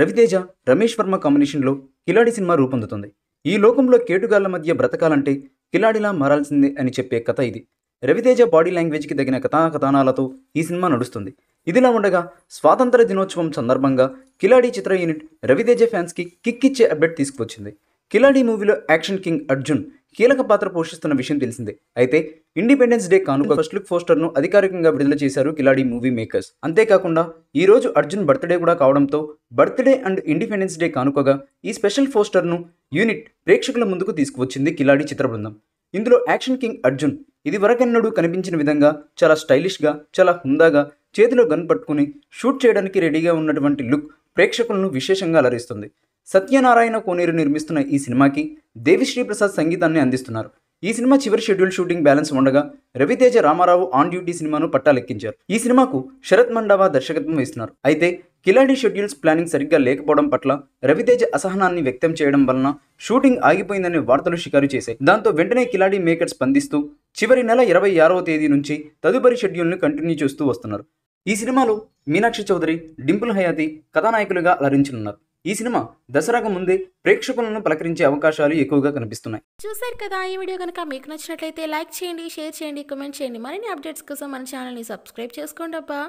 రవితేజ రమేష్ వర్మ కాంబినేషన్లో కిలాడి సినిమా రూపొందుతుంది ఈ లోకంలో కేటుగాళ్ల మధ్య బ్రతకాలంటే కిలాడిలా మారాల్సిందే అని చెప్పే కథ ఇది రవితేజ బాడీ లాంగ్వేజ్కి తగిన కథాకథనాలతో ఈ సినిమా నడుస్తుంది ఇదిలా ఉండగా స్వాతంత్ర దినోత్సవం సందర్భంగా కిలాడి చిత్ర యూనిట్ రవితేజ ఫ్యాన్స్కి కిక్ ఇచ్చే అప్డేట్ తీసుకువచ్చింది కిలాడి మూవీలో యాక్షన్ కింగ్ అర్జున్ కీలక పాత్ర పోషిస్తున్న విషయం తెలిసిందే అయితే ఇండిపెండెన్స్ డే కానుక ఫస్ట్ లుక్ పోస్టర్ను అధికారికంగా విడుదల చేశారు కిలాడీ మూవీ మేకర్స్ అంతేకాకుండా ఈరోజు అర్జున్ బర్త్డే కూడా కావడంతో బర్త్డే అండ్ ఇండిపెండెన్స్ డే కానుకగా ఈ స్పెషల్ పోస్టర్ను యూనిట్ ప్రేక్షకుల ముందుకు తీసుకువచ్చింది కిలాడీ చిత్ర బృందం ఇందులో యాక్షన్ కింగ్ అర్జున్ ఇది వరకెన్నడూ కనిపించిన విధంగా చాలా స్టైలిష్గా చాలా హుందాగా చేతిలో గన్ పట్టుకుని షూట్ చేయడానికి రెడీగా ఉన్నటువంటి లుక్ ప్రేక్షకులను విశేషంగా అలరిస్తుంది సత్యనారాయణ కోనేరు నిర్మిస్తున్న ఈ సినిమాకి దేవిశ్రీ ప్రసాద్ సంగీతాన్ని అందిస్తున్నారు ఈ సినిమా చివరి షెడ్యూల్ షూటింగ్ బ్యాలెన్స్ ఉండగా రవితేజ రామారావు ఆన్ డ్యూటీ సినిమాను పట్టాలెక్కించారు ఈ సినిమాకు శరత్ మండావా దర్శకత్వం ఇస్తున్నారు అయితే కిలాడి షెడ్యూల్స్ ప్లానింగ్ సరిగ్గా లేకపోవడం పట్ల రవితేజ అసహనాన్ని వ్యక్తం చేయడం వలన షూటింగ్ ఆగిపోయిందనే వార్తలు షికారు చేశాయి దాంతో వెంటనే కిలాడి మేకర్స్ స్పందిస్తూ చివరి నెల ఇరవై ఆరవ తేదీ నుంచి తదుపరి షెడ్యూల్ను కంటిన్యూ చేస్తూ వస్తున్నారు ఈ సినిమాలో మీనాక్షి చౌదరి డింపుల్ హయాతి కథానాయకులుగా అలరించనున్నారు ఈ సినిమా దసరాకు ముందే ప్రేక్షకులను పలకరించే అవకాశాలు ఎక్కువగా కనిపిస్తున్నాయి చూసారు కదా ఈ వీడియో కనుక మీకు నచ్చినట్లయితే లైక్ చేయండి షేర్ చేయండి కమెంట్ చేయండి మరిన్ని అప్డేట్స్ కోసం మన ఛానల్ని సబ్స్క్రైబ్ చేసుకోండి అబ్బా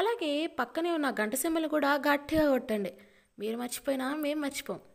అలాగే పక్కనే ఉన్న గంట సింబల్ కూడా గట్టిగా కొట్టండి మీరు మర్చిపోయినా మేము మర్చిపోం